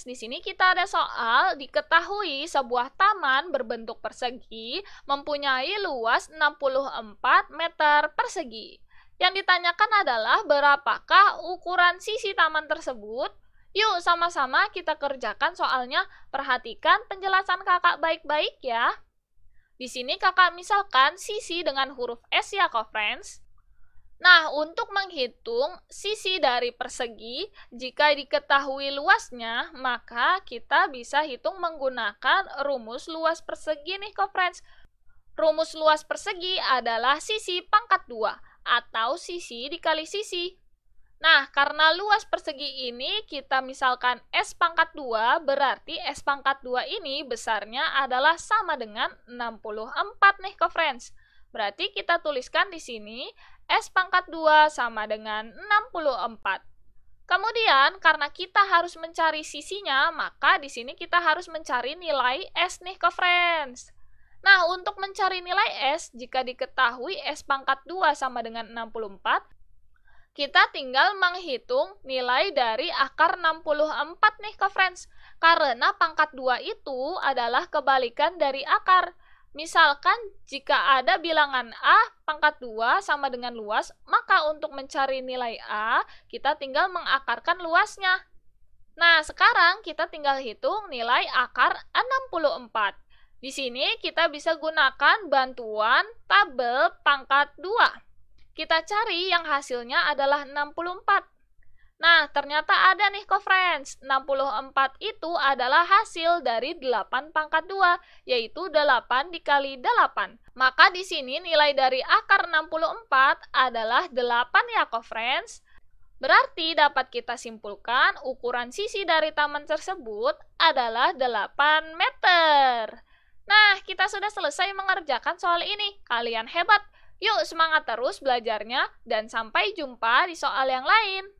Friends, di sini kita ada soal diketahui sebuah taman berbentuk persegi mempunyai luas 64 meter persegi. Yang ditanyakan adalah berapakah ukuran sisi taman tersebut? Yuk sama-sama kita kerjakan soalnya. Perhatikan penjelasan kakak baik-baik ya. Di sini kakak misalkan sisi dengan huruf S ya, kok friends. Nah, untuk menghitung sisi dari persegi, jika diketahui luasnya, maka kita bisa hitung menggunakan rumus luas persegi nih, co-friends. Rumus luas persegi adalah sisi pangkat 2 atau sisi dikali sisi. Nah, karena luas persegi ini kita misalkan S pangkat 2, berarti S pangkat 2 ini besarnya adalah sama dengan 64 nih, co-friends. Berarti kita tuliskan di sini S pangkat 2 sama dengan 64. Kemudian, karena kita harus mencari sisinya, maka di sini kita harus mencari nilai S nih ke friends. Nah, untuk mencari nilai S, jika diketahui S pangkat 2 sama dengan 64, kita tinggal menghitung nilai dari akar 64 nih ke friends. Karena pangkat 2 itu adalah kebalikan dari akar. Misalkan jika ada bilangan A pangkat 2 sama dengan luas, maka untuk mencari nilai A, kita tinggal mengakarkan luasnya. Nah, sekarang kita tinggal hitung nilai akar 64. Di sini kita bisa gunakan bantuan tabel pangkat 2. Kita cari yang hasilnya adalah 64. Nah, ternyata ada nih kok, friends. 64 itu adalah hasil dari 8 pangkat 2, yaitu 8 dikali 8. Maka di sini nilai dari akar 64 adalah 8 ya kok, friends. Berarti dapat kita simpulkan ukuran sisi dari taman tersebut adalah 8 meter. Nah, kita sudah selesai mengerjakan soal ini. Kalian hebat! Yuk semangat terus belajarnya dan sampai jumpa di soal yang lain.